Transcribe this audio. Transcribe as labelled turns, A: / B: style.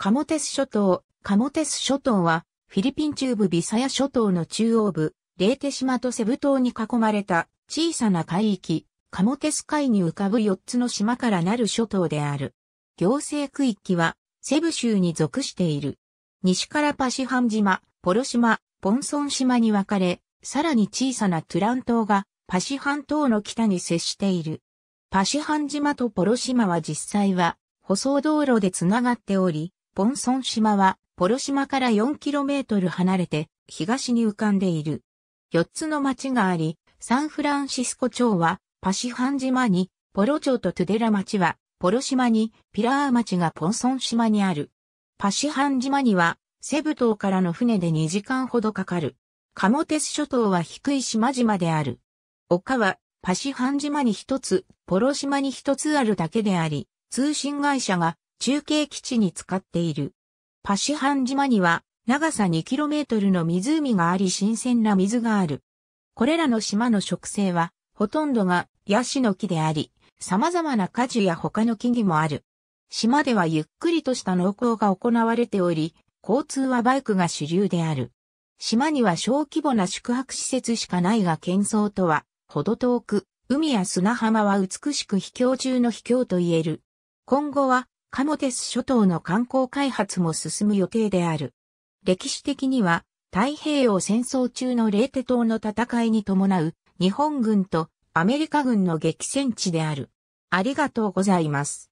A: カモテス諸島、カモテス諸島は、フィリピン中部ビサヤ諸島の中央部、レーテ島とセブ島に囲まれた小さな海域、カモテス海に浮かぶ4つの島からなる諸島である。行政区域は、セブ州に属している。西からパシハン島、ポロ島、ポンソン島に分かれ、さらに小さなトゥラン島が、パシハン島の北に接している。パシハン島とポロ島は実際は、舗装道路でつながっており、ポンソン島は、ポロ島から 4km 離れて、東に浮かんでいる。4つの町があり、サンフランシスコ町は、パシハン島に、ポロ町とトゥデラ町は、ポロ島に、ピラー町がポンソン島にある。パシハン島には、セブ島からの船で2時間ほどかかる。カモテス諸島は低い島々である。丘は、パシハン島に一つ、ポロ島に一つあるだけであり、通信会社が中継基地に使っている。パシハン島には長さ 2km の湖があり新鮮な水がある。これらの島の植生はほとんどがヤシの木であり、様々な果樹や他の木々もある。島ではゆっくりとした農耕が行われており、交通はバイクが主流である。島には小規模な宿泊施設しかないが喧騒とは、ほど遠く、海や砂浜は美しく秘境中の秘境と言える。今後はカモテス諸島の観光開発も進む予定である。歴史的には、太平洋戦争中のレーテ島の戦いに伴う日本軍とアメリカ軍の激戦地である。ありがとうございます。